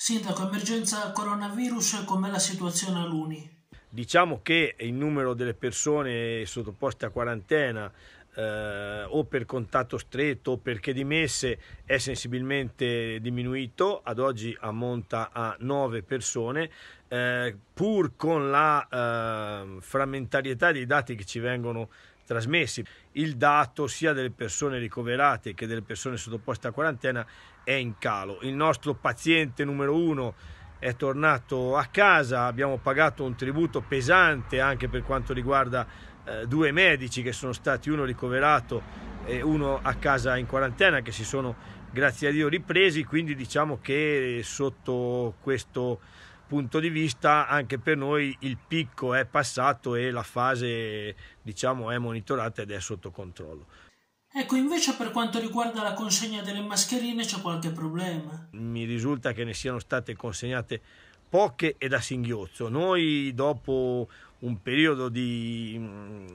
Sindaco, emergenza coronavirus, com'è la situazione a Luni? Diciamo che il numero delle persone sottoposte a quarantena eh, o per contatto stretto o perché dimesse è sensibilmente diminuito, ad oggi ammonta a 9 persone, eh, pur con la eh, frammentarietà dei dati che ci vengono trasmessi. Il dato sia delle persone ricoverate che delle persone sottoposte a quarantena è in calo. Il nostro paziente numero uno è tornato a casa, abbiamo pagato un tributo pesante anche per quanto riguarda eh, due medici che sono stati uno ricoverato e uno a casa in quarantena che si sono grazie a Dio ripresi, quindi diciamo che sotto questo punto di vista anche per noi il picco è passato e la fase diciamo è monitorata ed è sotto controllo. Ecco, invece per quanto riguarda la consegna delle mascherine c'è qualche problema. Mi risulta che ne siano state consegnate poche e da singhiozzo. Noi dopo un periodo di mm,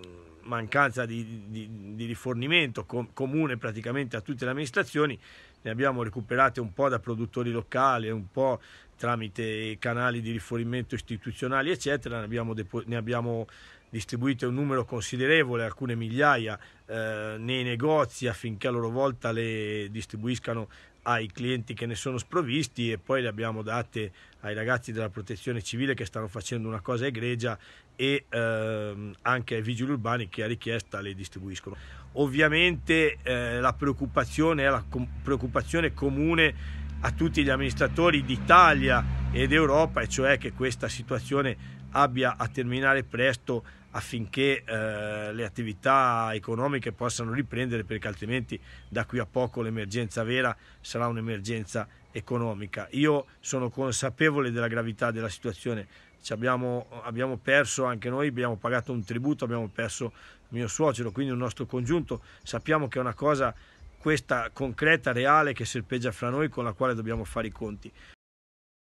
mancanza di, di, di rifornimento com- comune praticamente a tutte le amministrazioni, ne abbiamo recuperate un po' da produttori locali, un po' tramite canali di rifornimento istituzionali, eccetera, ne abbiamo, ne abbiamo distribuite un numero considerevole, alcune migliaia, eh, nei negozi affinché a loro volta le distribuiscano ai clienti che ne sono sprovvisti e poi le abbiamo date ai ragazzi della protezione civile che stanno facendo una cosa egregia e ehm, anche ai vigili urbani che a richiesta le distribuiscono. Ovviamente eh, la preoccupazione è la com- preoccupazione comune a tutti gli amministratori d'Italia ed Europa, e cioè che questa situazione abbia a terminare presto affinché eh, le attività economiche possano riprendere perché altrimenti da qui a poco l'emergenza vera sarà un'emergenza economica. Io sono consapevole della gravità della situazione, abbiamo, abbiamo, perso anche noi, abbiamo pagato un tributo, abbiamo perso mio suocero, quindi il nostro congiunto, sappiamo che è una cosa questa concreta, reale che serpeggia fra noi con la quale dobbiamo fare i conti.